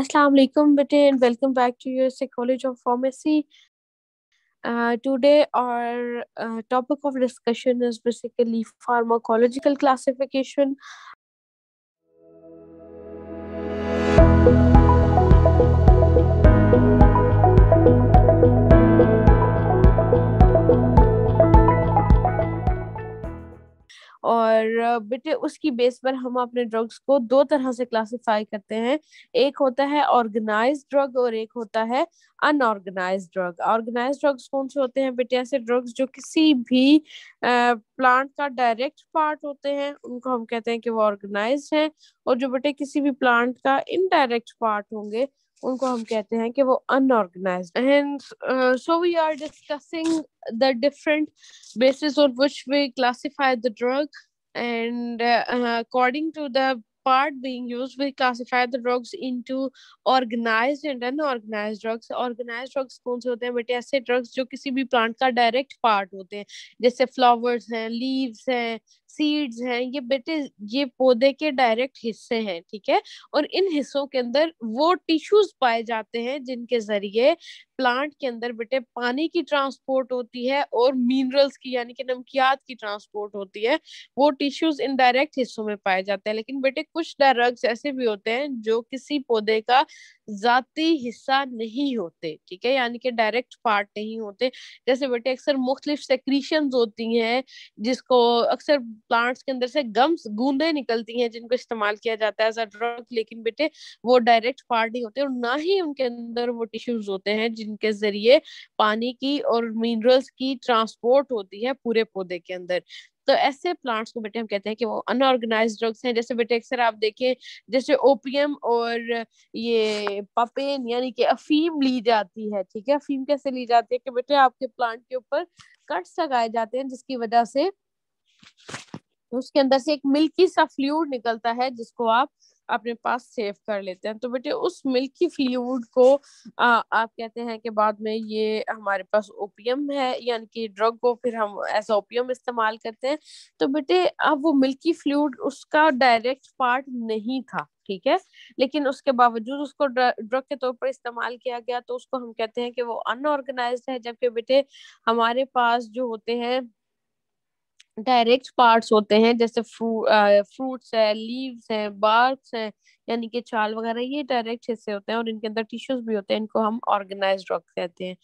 Assalamu alaikum bete and welcome back to USA College of Pharmacy. Uh, today our uh, topic of discussion is basically pharmacological classification. और बेटे उसकी base पर हम अपने drugs को दो तरह से क्लासिफाई करते हैं एक होता है ऑर्गेनाइज ड्रग और एक होता है अनऑर्गेनाइज ड्रग ऑर्गेनाइज ड्रग्स कौन से होते हैं बेटे ऐसे ड्रग्स जो किसी भी प्लांट का डायरेक्ट पार्ट होते हैं उनको हम कहते हैं कि वो ऑर्गेनाइज हैं और जो बेटे किसी भी प्लांट का इनडायरेक्ट पार्ट होंगे उनको हम कहते हैं कि वो unorganise and so we are discussing the different basis on which we classify the drug and according to the part being used we classify the drugs into organized and unorganized drugs organized drugs कौन से होते हैं बेटे ऐसे drugs जो किसी भी plant का direct part होते हैं जैसे flowers हैं leaves हैं सीड्स हैं ये बेटे ये पौधे के डायरेक्ट हिस्से हैं ठीक है और इन हिस्सों के अंदर वो टिश्यूज पाए जाते हैं जिनके जरिए प्लांट के अंदर बेटे पानी की ट्रांसपोर्ट होती है और मिनरल्स की यानी कि नमकियात की ट्रांसपोर्ट होती है वो टिश्यूज इनडायरेक्ट हिस्सों में पाए जाते हैं लेकिन बेटे कुछ ड्रग्स ऐसे भी होते हैं जो किसी पौधे का जाती हिस्सा नहीं होते ठीक है यानी कि डायरेक्ट पार्ट नहीं होते जैसे बेटे अक्सर मुख्तलिफ सेक्रीशन होती हैं जिसको अक्सर प्लांट्स के अंदर से गम्स गूंदे निकलती हैं जिनको इस्तेमाल किया जाता है एज अ ड्रग लेकिन बेटे वो डायरेक्ट पार्ट नहीं होते और ना ही उनके अंदर वो टिश्यूज होते हैं जिनके जरिए पानी की और मिनरल्स की ट्रांसपोर्ट होती है पूरे पौधे के अंदर तो ऐसे प्लांट्स को बेटे हम कहते हैं कि वो अनऑर्गेनाइज ड्रग्स हैं जैसे बेटे अक्सर आप देखें जैसे ओपियम और ये पपेन यानी कि अफीम ली जाती है ठीक है अफीम कैसे ली जाती है कि बेटे आपके प्लांट के ऊपर कट्स लगाए जाते हैं जिसकी वजह से उसके अंदर से एक मिल्की सा फ्लूड निकलता है जिसको आप अपने पास सेव कर लेते हैं तो बेटे उस मिल्की फ्लूड को आ, आप कहते हैं कि बाद में ये हमारे पास ओपियम है यानी कि ड्रग को फिर हम ऐसा ओपियम इस्तेमाल करते हैं तो बेटे अब वो मिल्की फ्लूड उसका डायरेक्ट पार्ट नहीं था ठीक है लेकिन उसके बावजूद उसको ड्रग के तौर पर इस्तेमाल किया गया तो उसको हम कहते हैं कि वो अनऑर्गेनाइज है जबकि बेटे हमारे पास जो होते हैं डायरेक्ट पार्ट्स होते हैं जैसे फ्रू, फ्रूट्स है लीव्स हैं बार्क हैं यानी कि छाल वगैरह ये डायरेक्ट हिस्से होते हैं और इनके अंदर टिश्यूज भी होते हैं इनको हम ऑर्गेनाइज रॉक कहते हैं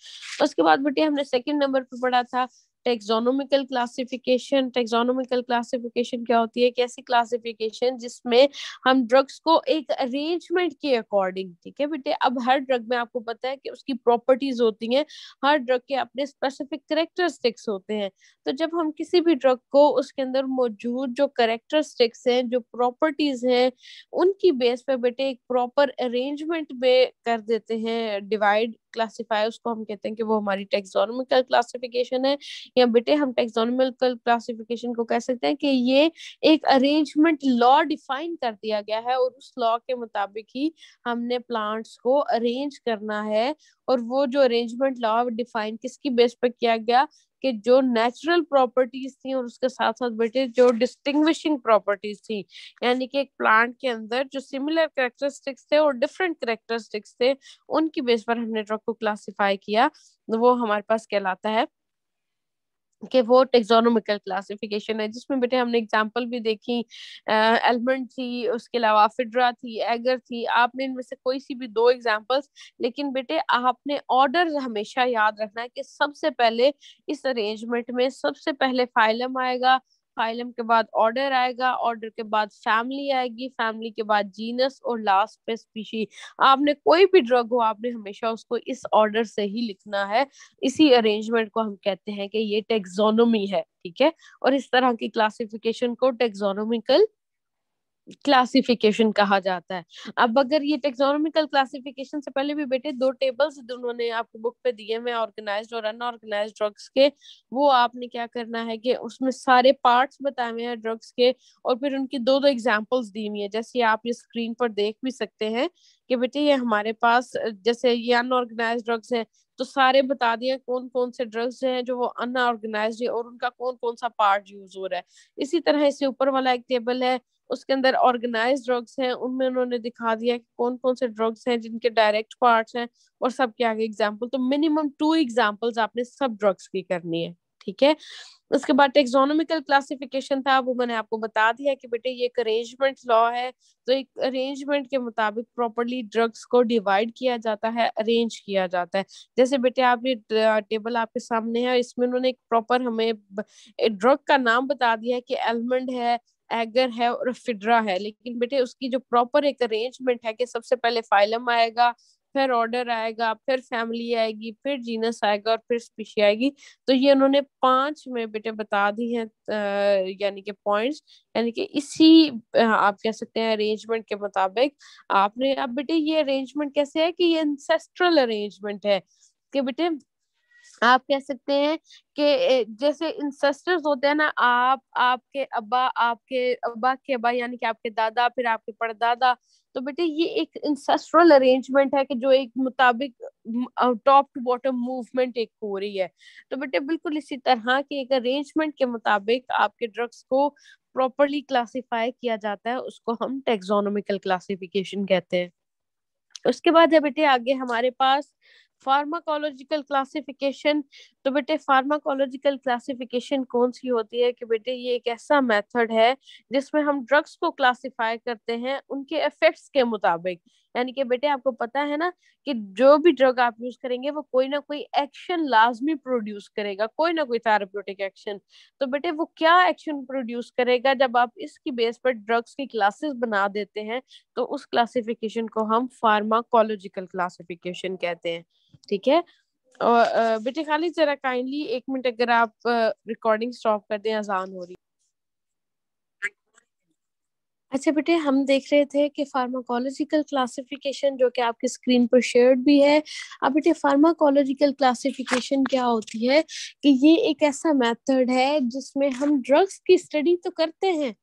उसके बाद बेटे हमने सेकंड नंबर पे पढ़ा था टेक्सोनोमिकल क्लासिफिकेशन टेक्सोनोमिकल क्लासिफिकेशन क्या होती है कैसी क्लासिफिकेशन जिसमें हम ड्रग्स को एक अरेंजमेंट के अकॉर्डिंग ठीक है बेटे अब हर ड्रग में आपको पता है कि उसकी प्रॉपर्टीज होती हैं हर ड्रग के अपने स्पेसिफिक करेक्टरिस्टिक्स होते हैं तो जब हम किसी भी ड्रग को उसके अंदर मौजूद जो करेक्टरिस्टिक्स हैं जो प्रॉपर्टीज हैं उनकी बेस पे बेटे एक प्रॉपर अरेंजमेंट में कर देते हैं डिवाइड क्लासिफाई उसको हम कहते हैं कि वो हमारी टेक्सोनोमिकल क्लासिफिकेशन है या बेटे हम टेक्सोनोमिकल क्लासिफिकेशन को कह सकते हैं कि ये एक अरेंजमेंट लॉ डिफाइन कर दिया गया है और उस लॉ के मुताबिक ही हमने प्लांट्स को अरेंज करना है और वो जो अरेंजमेंट लॉ डिफाइन किसकी बेस पर किया गया कि जो नेचुरल प्रॉपर्टीज थी और उसके साथ साथ बेटे जो डिस्टिंग्विशिंग प्रॉपर्टीज थी यानी कि एक प्लांट के अंदर जो सिमिलर करेक्टरिस्टिक्स थे और डिफरेंट करेक्टरिस्टिक्स थे उनकी बेस पर हमने ड्रग को क्लासीफाई किया वो हमारे पास कहलाता है कि वो टेक्सोनोमिकल क्लासिफिकेशन है जिसमें बेटे हमने एग्जांपल भी देखी एलमंड थी उसके अलावा फिड्रा थी एगर थी आपने इनमें से कोई सी भी दो एग्जांपल्स लेकिन बेटे आपने ऑर्डर हमेशा याद रखना है कि सबसे पहले इस अरेंजमेंट में सबसे पहले फाइलम आएगा फाइलम के बाद ऑर्डर आएगा ऑर्डर के बाद फैमिली आएगी फैमिली के बाद जीनस और लास्ट पे स्पीशी आपने कोई भी ड्रग हो आपने हमेशा उसको इस ऑर्डर से ही लिखना है इसी अरेंजमेंट को हम कहते हैं कि ये टेक्सोनोमी है ठीक है और इस तरह की क्लासिफिकेशन को टेक्सोनोमिकल क्लासिफिकेशन कहा जाता है अब अगर ये टेक्सोनोमिकल क्लासिफिकेशन से पहले भी बेटे दो टेबल्स उन्होंने आपको बुक पे दिए हुए ऑर्गेनाइज और अनऑर्गेनाइज ड्रग्स के वो आपने क्या करना है कि उसमें सारे पार्ट्स बताए हुए हैं ड्रग्स के और फिर उनकी दो दो एग्जाम्पल्स दी हुई है जैसे आप ये स्क्रीन पर देख भी सकते हैं कि बेटे ये हमारे पास जैसे ये अनऑर्गेनाइज ड्रग्स हैं तो सारे बता दिए कौन कौन से ड्रग्स हैं जो वो अनऑर्गेनाइज है और उनका कौन कौन सा पार्ट यूज हो रहा है इसी तरह इससे ऊपर वाला एक टेबल है उसके अंदर ऑर्गेनाइज ड्रग्स हैं उनमें उन्होंने दिखा दिया कि कौन कौन से ड्रग्स हैं जिनके डायरेक्ट पार्ट्स हैं और सबके आगे एग्जाम्पल तो मिनिमम टू एग्जाम्पल्स आपने सब ड्रग्स की करनी है ठीक है उसके बाद टेक्सोनोमिकल क्लासिफिकेशन था वो मैंने आपको बता दिया कि बेटे ये एक अरेंजमेंट लॉ है तो एक अरेंजमेंट के मुताबिक प्रॉपरली ड्रग्स को डिवाइड किया जाता है अरेंज किया जाता है जैसे बेटे आप ये टेबल आपके सामने है इसमें उन्होंने एक प्रॉपर हमें ड्रग का नाम बता दिया है कि एलमंड है एगर है और फिड्रा है लेकिन बेटे उसकी जो प्रॉपर एक अरेंजमेंट है कि सबसे पहले फाइलम आएगा फिर ऑर्डर आएगा फिर फैमिली आएगी फिर जीनस आएगा और फिर स्पीशी आएगी तो ये उन्होंने पांच में बेटे बता दी हैं यानी कि पॉइंट्स यानी कि इसी आप कह सकते हैं अरेंजमेंट के मुताबिक आपने अब बेटे ये अरेंजमेंट कैसे है कि ये इंसेस्ट्रल अरेंजमेंट है कि बेटे आप कह सकते हैं कि जैसे इंसेस्टर्स होते हैं ना आप आपके अब्बा आपके अब्बा के अब्बा यानी कि आपके दादा फिर आपके परदादा तो बेटे ये एक इंसेस्ट्रल अरेंजमेंट है कि जो एक मुताबिक टॉप टू बॉटम मूवमेंट एक हो रही है तो बेटे बिल्कुल इसी तरह के एक अरेंजमेंट के मुताबिक आपके ड्रग्स को प्रॉपरली क्लासिफाई किया जाता है उसको हम टेक्सोनोमिकल क्लासिफिकेशन कहते हैं उसके बाद है बेटे आगे हमारे पास फार्माकोलॉजिकल क्लासिफिकेशन तो बेटे फार्माकोलॉजिकल क्लासिफिकेशन कौन सी होती है कि बेटे ये एक ऐसा मेथड है जिसमें हम ड्रग्स को क्लासिफाई करते हैं उनके इफेक्ट्स के मुताबिक यानी कि बेटे आपको पता है ना कि जो भी ड्रग आप यूज करेंगे वो कोई ना कोई एक्शन लाजमी प्रोड्यूस करेगा कोई ना कोई थेराप्यूटिक एक्शन तो बेटे वो क्या एक्शन प्रोड्यूस करेगा जब आप इसकी बेस पर ड्रग्स की क्लासेस बना देते हैं तो उस क्लासिफिकेशन को हम फार्माकोलॉजिकल क्लासिफिकेशन कहते हैं ठीक है और बेटे खाली जरा काइंडली एक मिनट अगर आप रिकॉर्डिंग स्टॉप कर दें आसान हो रही अच्छा बेटे हम देख रहे थे कि फार्माकोलॉजिकल क्लासिफिकेशन जो कि आपके स्क्रीन पर शेयर्ड भी है अब बेटे फार्माकोलॉजिकल क्लासिफिकेशन क्या होती है कि ये एक ऐसा मेथड है जिसमें हम ड्रग्स की स्टडी तो करते हैं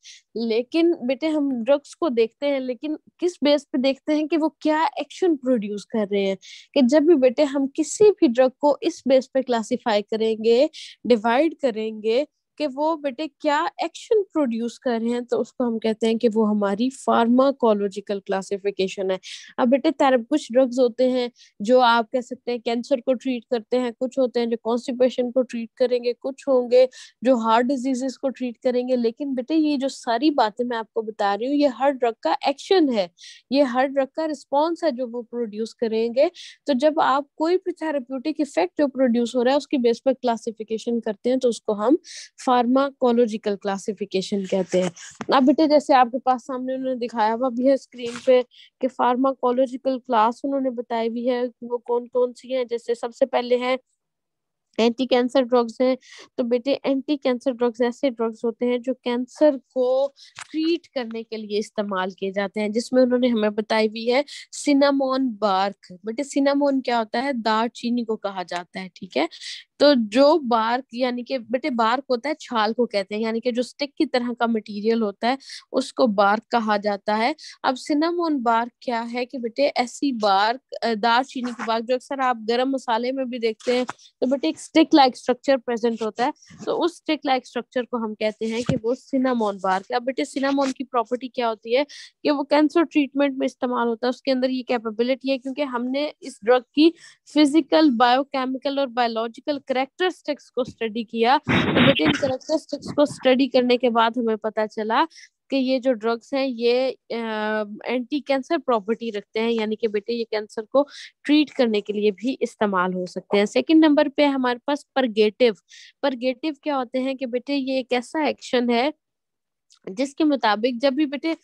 लेकिन बेटे हम ड्रग्स को देखते हैं लेकिन किस बेस पे देखते हैं कि वो क्या एक्शन प्रोड्यूस कर रहे हैं कि जब भी बेटे हम किसी भी ड्रग को इस बेस पे क्लासीफाई करेंगे डिवाइड करेंगे कि वो बेटे क्या एक्शन प्रोड्यूस कर रहे हैं तो उसको हम कहते हैं कि वो हमारी फार्माकोलॉजिकल क्लासिफिकेशन है अब बेटे तेरा कुछ ड्रग्स होते हैं जो आप कह सकते हैं कैंसर को ट्रीट करते हैं कुछ होते हैं जो कॉन्स्टिपेशन को ट्रीट करेंगे कुछ होंगे जो हार्ट डिजीजेस को ट्रीट करेंगे लेकिन बेटे ये जो सारी बातें मैं आपको बता रही हूँ ये हर ड्रग का एक्शन है ये हर ड्रग का रिस्पॉन्स है जो वो प्रोड्यूस करेंगे तो जब आप कोई भी थेरेप्यूटिक इफेक्ट जो प्रोड्यूस हो रहा है उसकी बेस पर क्लासिफिकेशन करते हैं तो उसको हम फार्माकोलॉजिकल क्लासिफिकेशन कहते हैं अब बेटे जैसे आपके पास सामने उन्होंने दिखाया हुआ भी है स्क्रीन पे कि फार्माकोलॉजिकल क्लास उन्होंने बताई भी है वो कौन कौन सी हैं जैसे सबसे पहले है एंटी कैंसर ड्रग्स हैं तो बेटे एंटी कैंसर ड्रग्स ऐसे ड्रग्स होते हैं जो कैंसर को ट्रीट करने के लिए इस्तेमाल किए जाते हैं जिसमें उन्होंने हमें बताई हुई है सिनामोन बार्क बेटे सिनामोन क्या होता है दार चीनी को कहा जाता है ठीक है तो जो बार्क यानी कि बेटे बार्क होता है छाल को कहते हैं यानी कि जो स्टिक की तरह का मटेरियल होता है उसको बार्क कहा जाता है अब सिनामोन बार्क क्या है कि बेटे ऐसी बार्क चीनी की बार्क जो अक्सर आप गर्म मसाले में भी देखते हैं तो बेटे एक स्टिक लाइक स्ट्रक्चर प्रेजेंट होता है तो उस स्टिक लाइक स्ट्रक्चर को हम कहते हैं कि वो सिनामोन बार्क अब बेटे सिनामोन की प्रॉपर्टी क्या होती है कि वो कैंसर ट्रीटमेंट में इस्तेमाल होता है उसके अंदर ये कैपेबिलिटी है क्योंकि हमने इस ड्रग की फिजिकल बायोकेमिकल और बायोलॉजिकल करेक्टरिस्टिक्स को स्टडी किया तो बेटे इन करेक्टरिस्टिक्स को स्टडी करने के बाद हमें पता चला कि ये जो ड्रग्स हैं ये आ, एंटी कैंसर प्रॉपर्टी रखते हैं यानी कि बेटे ये कैंसर को ट्रीट करने के लिए भी इस्तेमाल हो सकते हैं सेकंड नंबर पे हमारे पास परगेटिव परगेटिव क्या होते हैं कि बेटे ये एक ऐसा एक्शन है जिसके मुताबिक जब भी बेटे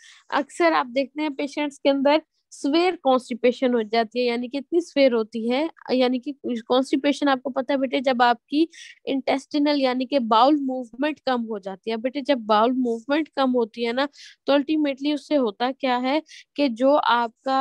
अक्सर आप देखते हैं पेशेंट्स के अंदर स्वेर कॉन्स्टिपेशन हो जाती है यानी कि इतनी स्वेर होती है यानी कि कॉन्स्टिपेशन आपको पता है बेटे जब आपकी इंटेस्टिनल यानी कि बाउल मूवमेंट कम हो जाती है बेटे जब बाउल मूवमेंट कम होती है ना तो अल्टीमेटली उससे होता क्या है कि जो आपका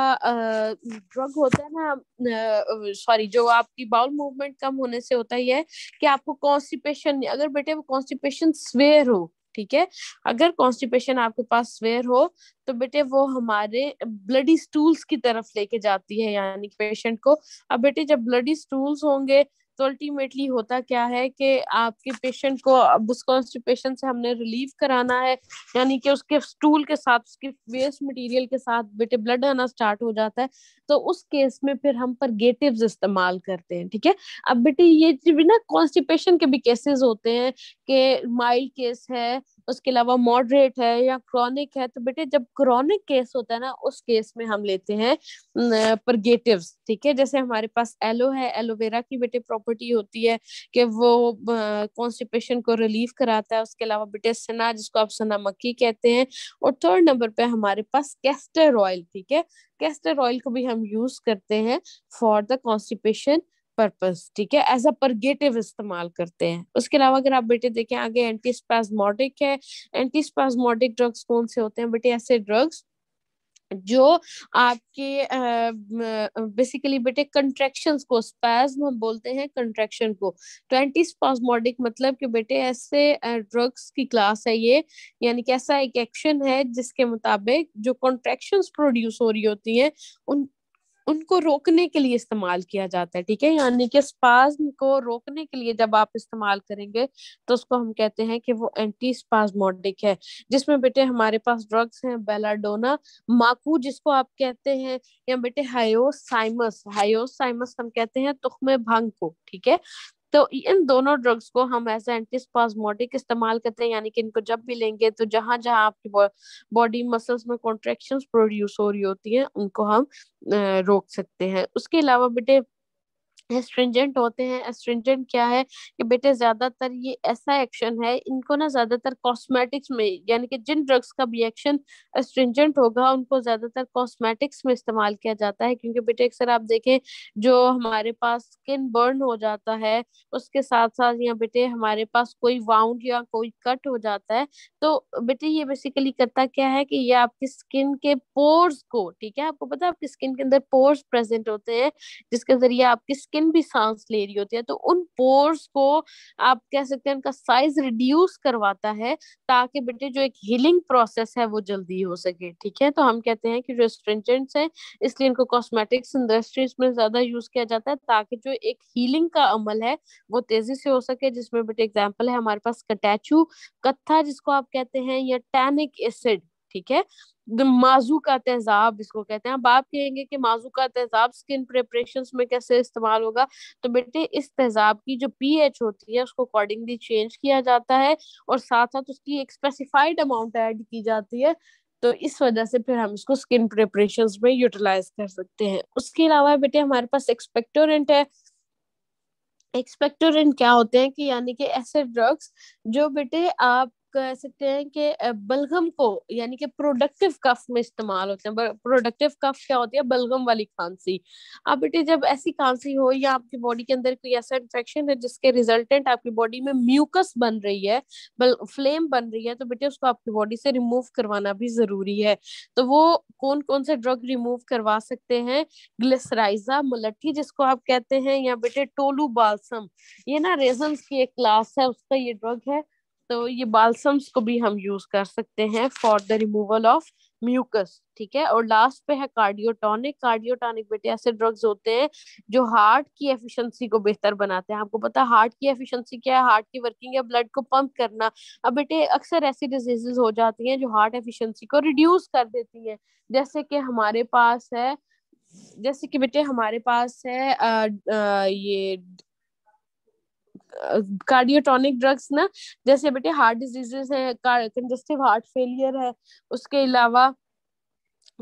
ड्रग होता है ना सॉरी जो आपकी बाउल मूवमेंट कम होने से होता ही है कि आपको कॉन्स्टिपेशन अगर बेटे वो कॉन्स्टिपेशन स्वेर हो ठीक है अगर कॉन्स्टिपेशन आपके पास स्वेयर हो तो बेटे वो हमारे ब्लडी स्टूल्स की तरफ लेके जाती है यानी पेशेंट को अब बेटे जब ब्लडी स्टूल्स होंगे तो अल्टीमेटली होता क्या है कि आपके पेशेंट को अब उस कॉन्स्टिपेशन से हमने रिलीव कराना है यानी कि उसके स्टूल के साथ उसके वेस्ट मटेरियल के साथ बेटे ब्लड आना स्टार्ट हो जाता है तो उस केस में फिर हम गेटिव इस्तेमाल करते हैं ठीक है अब बेटे ये भी ना कॉन्स्टिपेशन के भी केसेस होते हैं कि माइल्ड केस है उसके अलावा मॉडरेट है या क्रॉनिक है तो बेटे जब क्रॉनिक केस होता है ना उस केस में हम लेते हैं परगेटिव ठीक है जैसे हमारे पास एलो है एलोवेरा की बेटे प्रॉपर्टी होती है कि वो कॉन्स्टिपेशन को रिलीव कराता है उसके अलावा बेटे सना जिसको आप सना मक्की कहते हैं और थर्ड नंबर पे हमारे पास कैस्टर ऑयल ठीक है कैस्टर ऑयल को भी हम यूज करते हैं फॉर द कॉन्स्टिपेशन पर्पस ठीक है एज अ परगेटिव इस्तेमाल करते हैं उसके अलावा अगर आप बेटे देखें आगे एंटीस्पाजमोटिक है एंटीस्पाजमोटिक ड्रग्स कौन से होते हैं बेटे ऐसे ड्रग्स जो आपके बेसिकली बेटे कंट्रेक्शन को स्पैज्म हम बोलते हैं कंट्रेक्शन को ट्वेंटी स्पॉजमोडिक मतलब कि बेटे ऐसे ड्रग्स की क्लास है ये यानी कि ऐसा एक एक्शन है जिसके मुताबिक जो कॉन्ट्रेक्शन प्रोड्यूस हो रही होती हैं उन उनको रोकने के लिए इस्तेमाल किया जाता है ठीक है यानी कि स्पाज्म को रोकने के लिए जब आप इस्तेमाल करेंगे तो उसको हम कहते हैं कि वो एंटी स्पाजमोटिक है जिसमें बेटे हमारे पास ड्रग्स हैं बेलाडोना माकू जिसको आप कहते हैं या बेटे हायोसाइमस हायोसाइमस हम कहते हैं तुखमे भांग को ठीक है तो इन दोनों ड्रग्स को हम एज एंटीस्पाजमोटिक इस्तेमाल करते हैं यानी कि इनको जब भी लेंगे तो जहां जहां आपकी बॉडी मसल्स में कॉन्ट्रेक्शन प्रोड्यूस हो रही होती है उनको हम रोक सकते हैं उसके अलावा बेटे एस्ट्रिंजेंट होते हैं एस्ट्रिंजेंट क्या है कि बेटे ज्यादातर ये ऐसा एक्शन है इनको ना ज्यादातर कॉस्मेटिक्स में यानी कि जिन ड्रग्स का भी एक्शन एस्ट्रिंजेंट होगा उनको ज्यादातर कॉस्मेटिक्स में इस्तेमाल किया जाता है क्योंकि बेटे अक्सर आप देखें जो हमारे पास स्किन बर्न हो जाता है उसके साथ साथ या बेटे हमारे पास कोई वाउंड या कोई कट हो जाता है तो बेटे ये बेसिकली करता क्या है कि ये आपकी स्किन के पोर्स को ठीक है आपको पता है आपकी स्किन के अंदर पोर्स प्रेजेंट होते हैं जिसके जरिए आपकी स्किन भी सांस ले रही होती है तो उन पोर्स को आप कह सकते हैं उनका साइज रिड्यूस करवाता है ताकि बेटे जो एक हीलिंग प्रोसेस है वो जल्दी हो सके ठीक है तो हम कहते हैं कि जो स्ट्रेंजेंट्स हैं इसलिए इनको कॉस्मेटिक्स इंडस्ट्रीज में ज्यादा यूज किया जाता है ताकि जो एक हीलिंग का अमल है वो तेजी से हो सके जिसमें बेटे एग्जाम्पल है हमारे पास कटैचू कत्था जिसको आप कहते हैं या टैनिक एसिड ठीक है माजू का तेजाब इसको कहते हैं अब आप कहेंगे कि माजू का तेजाब स्किन प्रेपरेशन में कैसे इस्तेमाल होगा तो बेटे इस तेजाब की जो पी एच होती है उसको अकॉर्डिंगली चेंज किया जाता है और साथ साथ उसकी एक स्पेसिफाइड अमाउंट ऐड की जाती है तो इस वजह से फिर हम इसको स्किन प्रेपरेशन में यूटिलाइज कर सकते हैं उसके अलावा बेटे हमारे पास एक्सपेक्टोरेंट है एक्सपेक्टोरेंट क्या होते हैं कि यानी कि ऐसे ड्रग्स जो बेटे आप कह सकते हैं कि बलगम को यानी कि प्रोडक्टिव कफ में इस्तेमाल होते हैं प्रोडक्टिव कफ क्या होती है बलगम वाली खांसी आप बेटे जब ऐसी खांसी हो या आपकी बॉडी के अंदर कोई ऐसा इन्फेक्शन है जिसके रिजल्टेंट आपकी बॉडी में म्यूकस बन रही है बल फ्लेम बन रही है तो बेटे उसको आपकी बॉडी से रिमूव करवाना भी जरूरी है तो वो कौन कौन से ड्रग रिमूव करवा सकते हैं ग्लिसराइजा मलटी जिसको आप कहते हैं या बेटे टोलू बालसम ये ना रेजन की एक क्लास है उसका ये ड्रग है तो ये बाल्सम्स को भी हम यूज कर सकते हैं for the removal of mucus ठीक है और लास्ट पे है कार्डियोटॉनिक कार्डियोटॉनिक बेटे ऐसे ड्रग्स होते हैं जो हार्ट की एफिशिएंसी को बेहतर बनाते हैं आपको पता है हार्ट की एफिशिएंसी क्या है हार्ट की वर्किंग है ब्लड को पंप करना अब बेटे अक्सर ऐसी डिजीजेस हो जाती हैं जो हार्ट एफिशिएंसी को रिड्यूस कर देती हैं जैसे कि हमारे पास है जैसे कि बेटे हमारे पास है आ, आ, ये कार्डियोटॉनिक ड्रग्स ना जैसे बेटे हार्ट डिजीजेस है कंजेस्टिव हार्ट फेलियर है उसके अलावा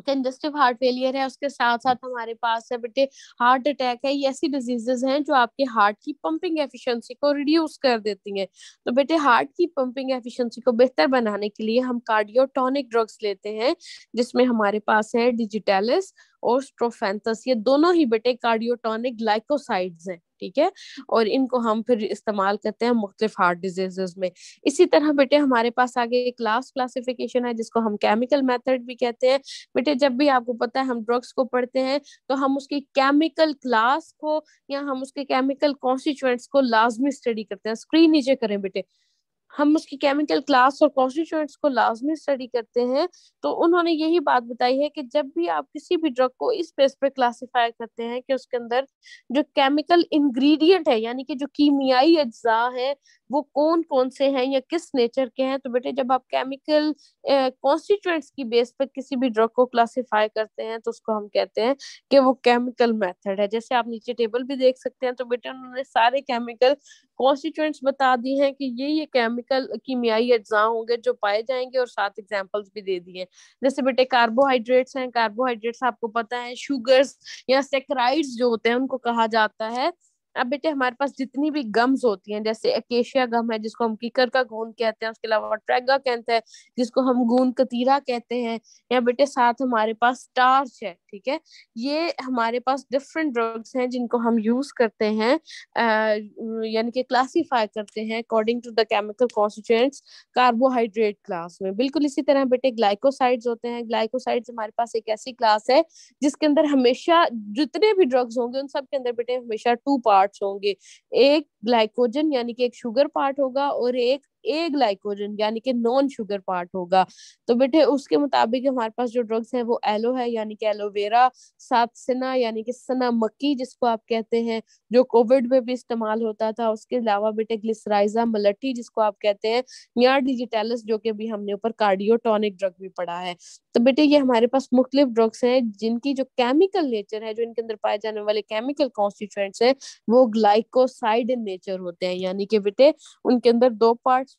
कंजेस्टिव हार्ट फेलियर है उसके साथ साथ हमारे पास है बेटे हार्ट अटैक है ये ऐसी डिजीजेस हैं जो आपके हार्ट की पंपिंग एफिशिएंसी को रिड्यूस कर देती हैं तो बेटे हार्ट की पंपिंग एफिशिएंसी को बेहतर बनाने के लिए हम कार्डियोटॉनिक ड्रग्स लेते हैं जिसमें हमारे पास है डिजिटेलिस और स्ट्रोफेंथस ये दोनों ही बेटे कार्डियोटोनिक ग्लाइकोसाइड्स हैं ठीक है और इनको हम फिर इस्तेमाल करते हैं मुख्तलिफ हार्ट डिजीजेस में इसी तरह बेटे हमारे पास आगे एक लास्ट क्लासिफिकेशन है जिसको हम केमिकल मेथड भी कहते हैं बेटे जब भी आपको पता है हम ड्रग्स को पढ़ते हैं तो हम उसकी केमिकल क्लास को या हम उसके केमिकल कॉन्स्टिट्यूएंट्स को लाजमी स्टडी करते हैं स्क्रीन नीचे करें बेटे हम उसकी केमिकल क्लास और कॉन्स्टिट्यूएंट्स को लाजमी स्टडी करते हैं तो उन्होंने यही बात बताई है कि जब भी आप किसी भी ड्रग को इस बेस पर क्लासीफाई करते हैं कि उसके अंदर जो केमिकल इंग्रेडिएंट है यानी कि जो कीमियाई अज्जा है वो कौन कौन से हैं या किस नेचर के हैं तो बेटे जब आप केमिकल कॉन्स्टिट्यूएंट्स की बेस पर किसी भी ड्रग को क्लासीफाई करते हैं तो उसको हम कहते हैं कि वो केमिकल मैथड है जैसे आप नीचे टेबल भी देख सकते हैं तो बेटे उन्होंने सारे केमिकल कॉन्स्टिट्यूएंट्स बता दी हैं कि ये ये केमिकल कीमियाई अज्जा होंगे जो पाए जाएंगे और साथ एग्जाम्पल्स भी दे दिए जैसे बेटे कार्बोहाइड्रेट्स हैं कार्बोहाइड्रेट्स आपको पता है शुगर्स या सेक्राइड्स जो होते हैं उनको कहा जाता है अब बेटे हमारे पास जितनी भी गम्स होती हैं जैसे एकेशिया गम है जिसको हम कीकर का गूंद कहते हैं उसके अलावा ट्रैगा कहते हैं जिसको हम गूंद कतीरा कहते हैं या बेटे साथ हमारे पास स्टार्च है ठीक है ये हमारे पास डिफरेंट ड्रग्स हैं जिनको हम यूज करते हैं यानी कि क्लासीफाई करते हैं according to the chemical constituents carbohydrate class में बिल्कुल इसी तरह बेटे ग्लाइकोसाइड्स होते हैं ग्लाइकोसाइड्स हमारे पास एक ऐसी क्लास है जिसके अंदर हमेशा जितने भी ड्रग्स होंगे उन सब के अंदर बेटे हमेशा टू पार्ट पार्ट्स होंगे एक ग्लाइकोजन यानी कि एक शुगर पार्ट होगा और एक ए ग्लाइकोजन यानी कि नॉन शुगर पार्ट होगा तो बेटे उसके मुताबिक हमारे पास जो ड्रग्स हैं वो एलो है यानी कि एलोवेरा सापसिना यानी कि सना मक्की जिसको आप कहते हैं जो कोविड में भी इस्तेमाल होता था उसके अलावा बेटे ग्लिसराइजा मलटी जिसको आप कहते हैं या डिजिटेलस जो कि अभी हमने ऊपर कार्डियोटोनिक ड्रग भी पड़ा है तो बेटे ये हमारे पास मुख्तलिफ ड्रग्स हैं जिनकी जो केमिकल नेचर है जो इनके अंदर पाए जाने वाले केमिकल कॉन्स्टिट्यूएंट्स हैं वो ग्लाइकोसाइड इन नेचर होते हैं यानी कि बेटे उनके अंदर दो पार्ट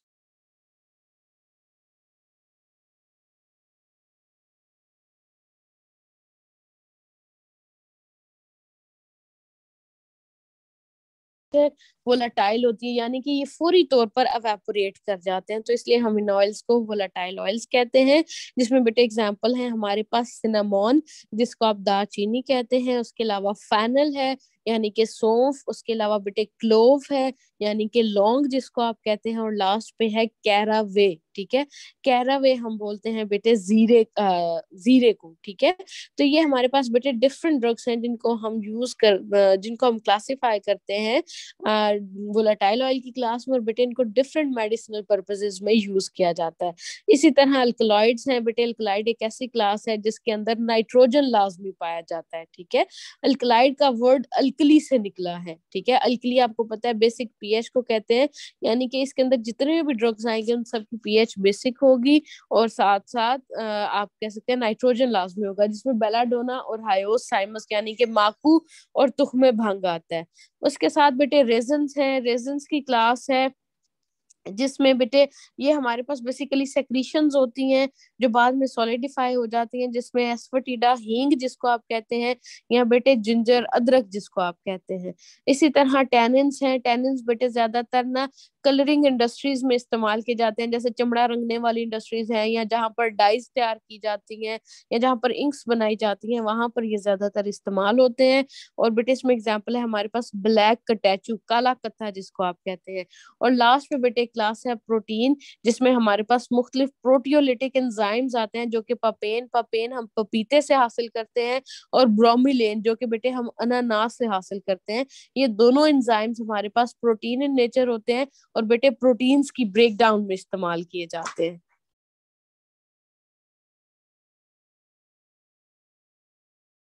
it वोलाटाइल होती है यानी कि ये फोरी तौर पर अवेपोरेट कर जाते हैं तो इसलिए हम इन ऑयल्स को वोलाटाइल ऑयल्स कहते हैं जिसमें बेटे एग्जाम्पल है हमारे पास सिनामोन जिसको आप दारचीनी कहते हैं उसके अलावा फैनल है यानी कि सौंफ उसके अलावा बेटे क्लोव है यानी कि लौंग जिसको आप कहते हैं और लास्ट पे है कैरावे ठीक है कैरावे हम बोलते हैं बेटे जीरे आ, जीरे को ठीक है तो ये हमारे पास बेटे डिफरेंट ड्रग्स हैं जिनको हम यूज कर जिनको हम क्लासिफाई करते हैं वोलाटाइल ऑयल की क्लास में और बिटेन को डिफरेंट मेडिसिनल पर्पजेज में यूज किया जाता है इसी तरह अल्कलॉइड्स हैं बिटेन अल्कलॉइड एक ऐसी क्लास है जिसके अंदर नाइट्रोजन लाजमी पाया जाता है ठीक है अल्कलॉइड का वर्ड अल्कली से निकला है ठीक है अल्कली आपको पता है बेसिक पीएच को कहते हैं यानी कि इसके अंदर जितने भी ड्रग्स आएंगे उन सबकी पीएच बेसिक होगी और साथ साथ आप कह सकते हैं नाइट्रोजन लाजमी होगा जिसमें बेलाडोना और हायोसाइमस यानी कि माकू और तुख में भांग आता है उसके साथ बेटे रेजन्स है रेजन्स की क्लास है जिसमें बेटे ये हमारे पास बेसिकली सेक्रीशंस होती हैं जो बाद में सॉलिडिफाई हो जाती हैं जिसमें एस्फटीडा हींग जिसको आप कहते हैं या बेटे जिंजर अदरक जिसको आप कहते हैं इसी तरह टेनेंस हैं टेनेंस बेटे ज्यादातर ना कलरिंग इंडस्ट्रीज में इस्तेमाल किए जाते हैं जैसे चमड़ा रंगने वाली इंडस्ट्रीज हैं या जहाँ पर डाइज तैयार की जाती हैं या जहाँ पर इंक्स बनाई जाती हैं वहां पर ये ज्यादातर इस्तेमाल होते हैं और ब्रिटिश में एग्जाम्पल है हमारे पास ब्लैक कटैचू काला कत्था जिसको आप कहते हैं और लास्ट में बेटे क्लास है प्रोटीन जिसमें हमारे पास मुख्तलिफ प्रोटियोलिटिक एंजाइम्स आते हैं जो कि पपेन पपेन हम पपीते से हासिल करते हैं और ब्रोमिलेन जो कि बेटे हम अनानास से हासिल करते हैं ये दोनों एंजाइम्स हमारे पास प्रोटीन इन नेचर होते हैं और बेटे प्रोटीन्स की ब्रेकडाउन में इस्तेमाल किए जाते हैं